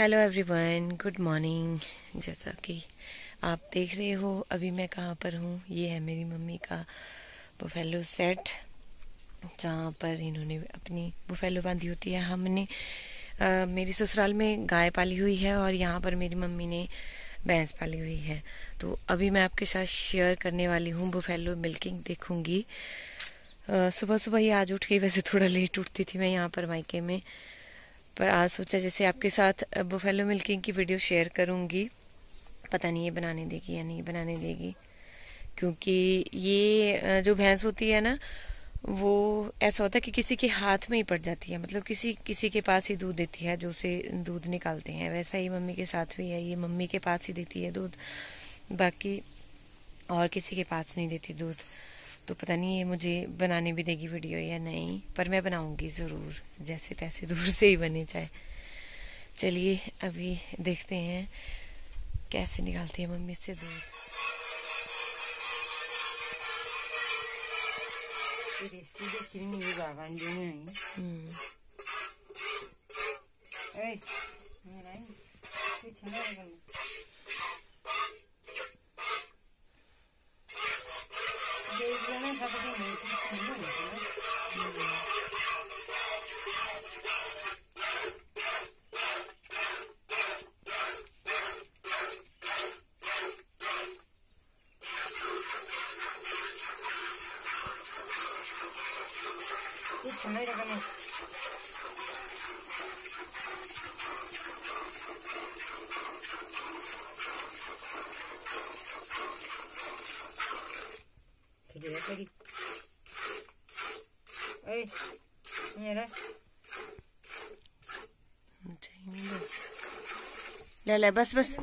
Hello everyone good morning जैसा कि आप देख रहे हो अभी मैं कहाँ पर हूँ ये है मेरी मम्मी का बुफेलो सेट जहाँ पर इन्होंने अपनी बुफेलो बांधी होती है हमने आ, मेरी ससुराल में गाय पाली हुई है और यहाँ पर मेरी मम्मी ने भैंस पाली हुई है तो अभी मैं आपके साथ शेयर करने वाली हूँ बुफेलो मिल्किंग देखूंगी सुबह सुबह ही आज उठ गई वैसे थोड़ा लेट उठती थी मैं यहाँ पर मायके में पर आज सोचा जैसे आपके साथ बुफेलो मिल्किंग की वीडियो शेयर करूंगी पता नहीं ये बनाने देगी या नहीं बनाने देगी क्योंकि ये जो भैंस होती है ना वो ऐसा होता है कि किसी के हाथ में ही पड़ जाती है मतलब किसी किसी के पास ही दूध देती है जो उसे दूध निकालते हैं वैसा ही मम्मी के साथ भी है ये मम्मी के पास ही देती है दूध बाकी और किसी के पास नहीं देती दूध तो पता नहीं ये मुझे बनाने भी देगी वीडियो या नहीं पर मैं बनाऊंगी ज़रूर जैसे तैसे दूर से ही बने चाहे चलिए अभी देखते हैं कैसे निकालती है मम्मी से दूध ले ले बस बस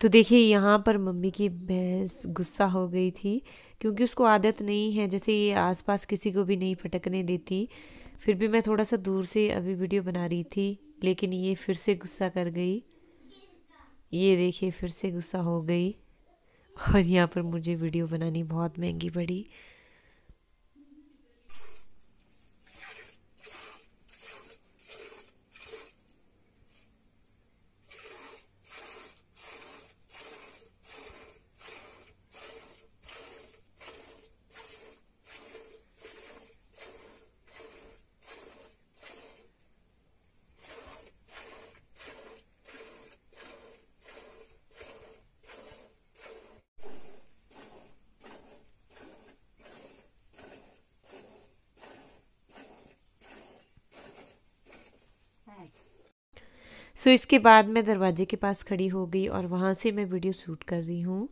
तो देखिए यहाँ पर मम्मी की भैंस गुस्सा हो गई थी क्योंकि उसको आदत नहीं है जैसे ये आसपास किसी को भी नहीं फटकने देती फिर भी मैं थोड़ा सा दूर से अभी वीडियो बना रही थी लेकिन ये फिर से गुस्सा कर गई ये देखिए फिर से गुस्सा हो गई और यहाँ पर मुझे वीडियो बनानी बहुत महंगी पड़ी सो इसके बाद मैं दरवाजे के पास खड़ी हो गई और वहाँ से मैं वीडियो शूट कर रही हूँ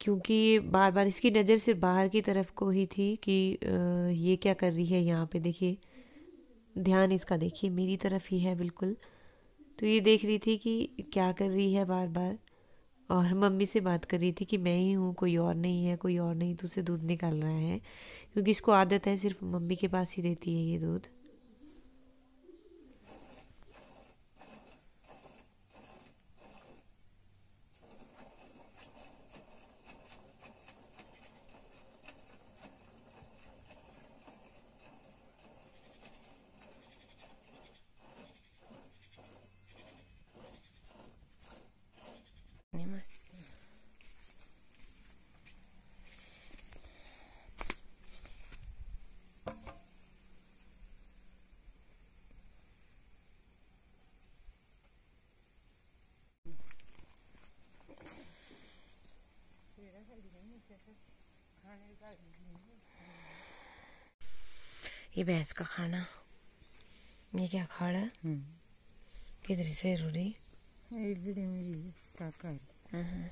क्योंकि बार बार इसकी नज़र सिर्फ बाहर की तरफ को ही थी कि ये क्या कर रही है यहाँ पे देखिए ध्यान इसका देखिए मेरी तरफ ही है बिल्कुल तो ये देख रही थी कि क्या कर रही है बार बार और मम्मी से बात कर रही थी कि मैं ही हूँ कोई और नहीं है कोई और नहीं तो उसे दूध निकाल रहा है क्योंकि इसको आदत है सिर्फ मम्मी के पास ही देती है ये दूध ये भैंस का खाना ये क्या खाड़ है हम्म। किधर से रूढ़ी इधर मेरी काका सो हम्म।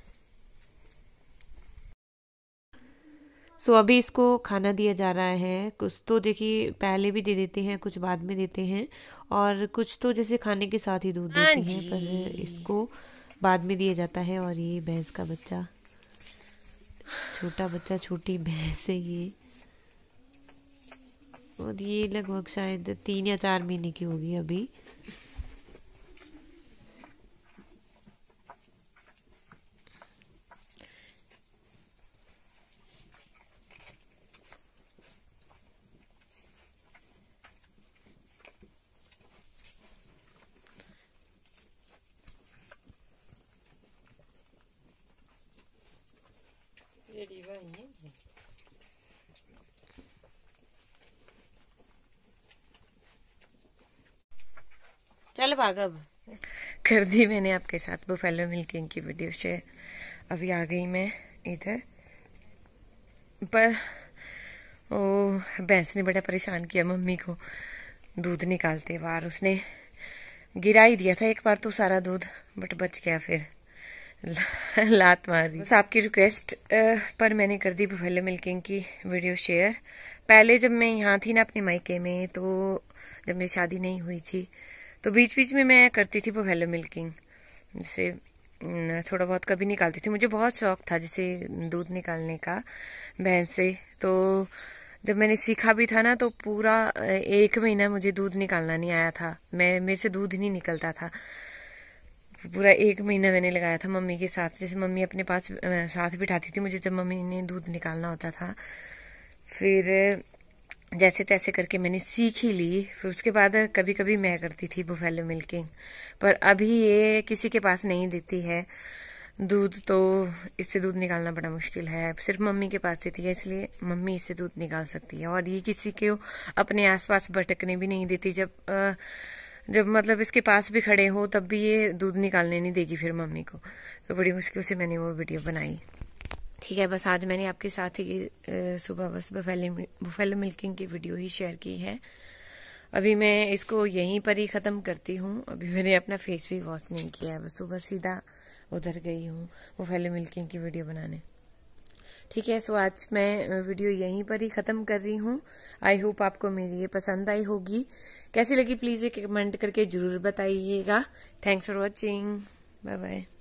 so, अभी इसको खाना दिया जा रहा है कुछ तो देखिए पहले भी दे देते हैं कुछ बाद में देते हैं और कुछ तो जैसे खाने के साथ ही दूध हाँ देते हैं पर इसको बाद में दिया जाता है और ये भैंस का बच्चा छोटा बच्चा छोटी भैंस है ये और ये लगभग शायद तीन या चार महीने की होगी अभी चल भागव कर दी मैंने आपके साथ बुफेलो मिल्किंग की वीडियो शेयर अभी आ गई मैं इधर पर ओ भैंस ने बड़ा परेशान किया मम्मी को दूध निकालते बार उसने गिरा ही दिया था एक बार तो सारा दूध बट बच गया फिर लात मार दी बस आपकी रिक्वेस्ट पर मैंने कर दी बुफेलो मिल्किंग की वीडियो शेयर पहले जब मैं यहाँ थी ना अपने मायके में तो जब मेरी शादी नहीं हुई थी तो बीच बीच में मैं करती थी वो हेलो मिल्किंग जैसे थोड़ा बहुत कभी निकालती थी मुझे बहुत शौक था जैसे दूध निकालने का बहन से तो जब मैंने सीखा भी था ना तो पूरा एक महीना मुझे दूध निकालना नहीं आया था मैं मेरे से दूध नहीं निकलता था पूरा एक महीना मैंने लगाया था मम्मी के साथ जैसे मम्मी अपने पास साथ बिठाती थी मुझे जब मम्मी ने दूध निकालना होता था फिर जैसे तैसे करके मैंने सीख ही ली फिर उसके बाद कभी कभी मैं करती थी बुफेलो मिल्किंग पर अभी ये किसी के पास नहीं देती है दूध तो इससे दूध निकालना बड़ा मुश्किल है सिर्फ मम्मी के पास देती है इसलिए मम्मी इससे दूध निकाल सकती है और ये किसी को अपने आसपास भटकने भी नहीं देती जब आ, जब मतलब इसके पास भी खड़े हो तब भी ये दूध निकालने नहीं देगी फिर मम्मी को तो बड़ी मुश्किल से मैंने वो वीडियो बनाई ठीक है बस आज मैंने आपके साथ ही सुबह बस बफेले बफेलो मिल्किंग की वीडियो ही शेयर की है अभी मैं इसको यहीं पर ही ख़त्म करती हूँ अभी मैंने अपना फेस भी वॉश नहीं किया है बस सुबह सीधा उधर गई हूँ बफेलो मिल्किंग की वीडियो बनाने ठीक है सो आज मैं वीडियो यहीं पर ही ख़त्म कर रही हूँ आई होप आपको मेरी ये पसंद आई होगी कैसी लगी प्लीज़ एक कमेंट करके ज़रूर बताइएगा thanks for watching bye bye